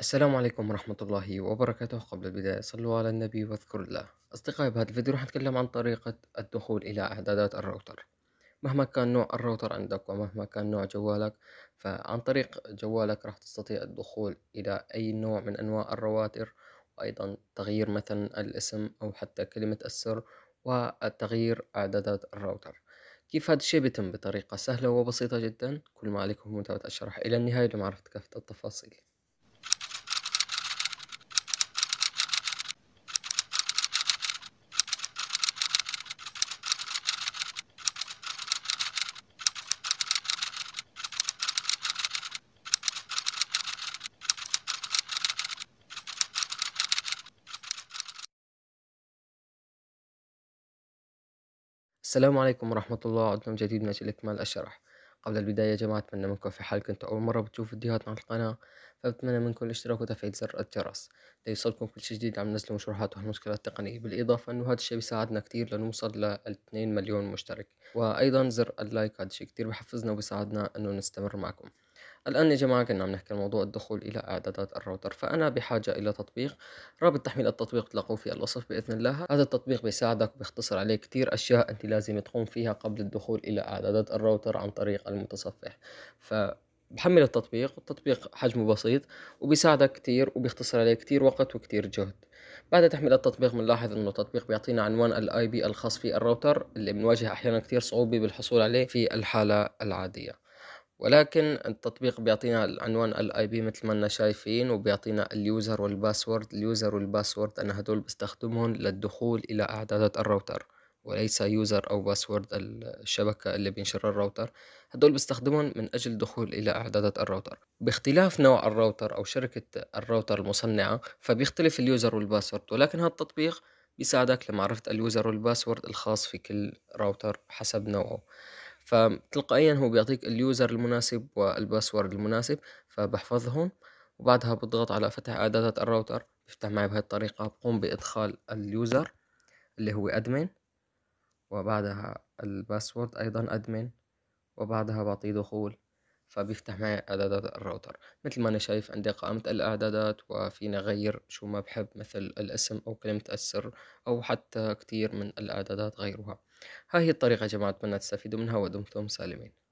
السلام عليكم ورحمة الله وبركاته قبل البداية صلوا على النبي واذكروا الله أصدقائي بهذا الفيديو راح نتكلم عن طريقة الدخول إلى إعدادات الراوتر مهما كان نوع الراوتر عندك ومهما كان نوع جوالك فعن طريق جوالك راح تستطيع الدخول إلى أي نوع من أنواع الرواتر وأيضا تغيير مثلا الاسم أو حتى كلمة السر وتغيير إعدادات الراوتر كيف هذا الشيء بيتم بطريقة سهلة وبسيطة جدا كل ما عليكم متابعة الشرح إلى النهاية لمعرفة كافة التفاصيل السلام عليكم ورحمة الله عدنا جديد من أجل إكمال الشرح قبل البداية يا جماعة أتمنى منكم في حال كنتوا أول مرة بتشوفوا فيديوهاتنا على القناة فبتمنى منكم الاشتراك وتفعيل زر الجرس ليصلكم كل شيء جديد عم ننزل مشروحات وهالمشكلات التقنية بالإضافة إنه هذا الشيء بيساعدنا كتير لنوصل ل 2 مليون مشترك وأيضا زر اللايك هذا الشيء كتير بحفزنا وبيساعدنا إنه نستمر معكم الآن يا جماعة كنا عم نحكي موضوع الدخول إلى إعدادات الراوتر فأنا بحاجة إلى تطبيق رابط تحميل التطبيق تلاقوه في الوصف بإذن الله هذا التطبيق بيساعدك وبيختصر عليك كتير أشياء أنت لازم تقوم فيها قبل الدخول إلى إعدادات الراوتر عن طريق المتصفح ف بحمل التطبيق التطبيق حجمه بسيط وبيساعدك كتير وبيختصر عليك كتير وقت وكتير جهد بعد تحميل التطبيق بنلاحظ انه التطبيق بيعطينا عنوان الاي بي الخاص في الراوتر اللي بنواجه احيانا كتير صعوبة بالحصول عليه في الحالة العادية ولكن التطبيق بيعطينا عنوان الاي بي مثل ما انا شايفين وبيعطينا اليوزر والباسورد اليوزر والباسورد انا هدول بستخدمهم للدخول الى اعدادات الراوتر وليس يوزر أو باسورد الشبكة اللي بينشرها الراوتر هدول بستخدمهم من أجل دخول إلى إعدادات الراوتر باختلاف نوع الراوتر أو شركة الراوتر المصنعة فبيختلف اليوزر والباسورد ولكن هذا التطبيق بيساعدك لمعرفة اليوزر والباسورد الخاص في كل راوتر حسب نوعه فتلقائيا هو بيعطيك اليوزر المناسب والباسورد المناسب فبحفظهم وبعدها بضغط على فتح إعدادات الراوتر بفتح معي الطريقة بقوم بإدخال اليوزر اللي هو أدمن وبعدها الباسورد أيضا أدمن وبعدها بعطيه دخول فبيفتح معي إعدادات الراوتر مثل ما أنا شايف عندي قائمة الإعدادات وفينا أغير شو ما بحب مثل الاسم أو كلمة السر أو حتى كتير من الإعدادات غيرها هاي هي الطريقة يا جماعة أتمنى تستفيدوا منها ودمتم سالمين